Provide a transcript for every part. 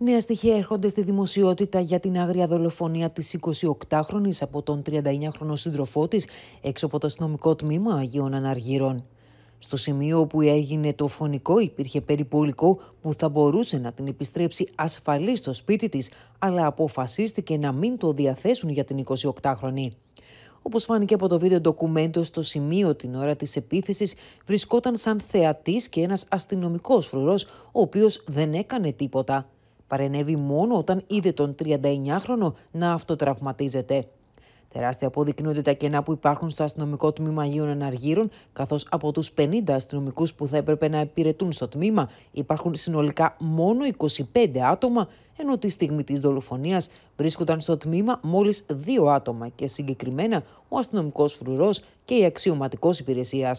Νέα στοιχεία έρχονται στη δημοσιότητα για την άγρια δολοφονία της 28χρονη από τον 39χρονο σύντροφό της έξω από το αστυνομικό τμήμα Αγίων Αναργύρων. Στο σημείο όπου έγινε το φωνικό υπήρχε περιπολικό που θα μπορούσε να την επιστρέψει ασφαλής στο σπίτι της, αλλά αποφασίστηκε να μην το διαθέσουν για την 28χρονη. Όπως φάνηκε από το βίντεο ντοκουμέντο στο σημείο την ώρα της επίθεσης βρισκόταν σαν θεατής και ένας αστυνομικός φρουρός ο οποίος δεν έκανε τίποτα παρενέβη μόνο όταν είδε τον 39χρονο να αυτοτραυματίζεται. Τεράστια αποδεικνύονται τα κενά που υπάρχουν στο αστυνομικό τμήμα Αγίων Αναργύρων, καθώς από τους 50 αστυνομικούς που θα έπρεπε να υπηρετούν στο τμήμα, υπάρχουν συνολικά μόνο 25 άτομα, ενώ τη στιγμή της δολοφονίας βρίσκονταν στο τμήμα μόλις δύο άτομα και συγκεκριμένα ο αστυνομικός φρουρός και η αξιωματικός υπηρεσίας.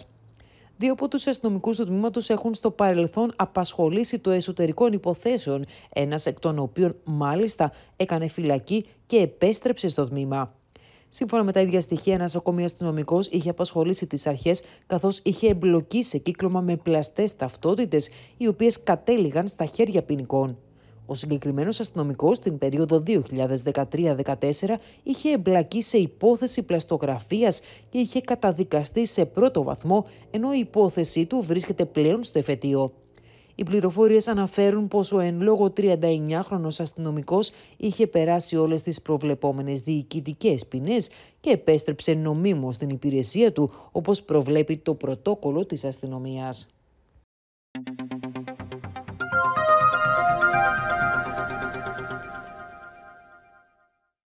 Δύο από τους αστυνομικούς του τμήματος έχουν στο παρελθόν απασχολήσει το εσωτερικό υποθέσεων, ένας εκ των οποίων μάλιστα έκανε φυλακή και επέστρεψε στο τμήμα. Σύμφωνα με τα ίδια στοιχεία, ένας ακόμη αστυνομικός είχε απασχολήσει τις αρχές, καθώς είχε εμπλοκεί σε κύκλωμα με πλαστές ταυτότητες, οι οποίες κατέληγαν στα χέρια ποινικών. Ο συγκεκριμένος αστυνομικός την περίοδο 2013-2014 είχε εμπλακεί σε υπόθεση πλαστογραφίας και είχε καταδικαστεί σε πρώτο βαθμό, ενώ η υπόθεσή του βρίσκεται πλέον στο εφετείο. Οι πληροφορίες αναφέρουν πως ο εν λόγω 39χρονος αστυνομικός είχε περάσει όλες τις προβλεπόμενες διοικητικές ποινές και επέστρεψε νομίμως στην υπηρεσία του, όπως προβλέπει το πρωτόκολλο της αστυνομίας.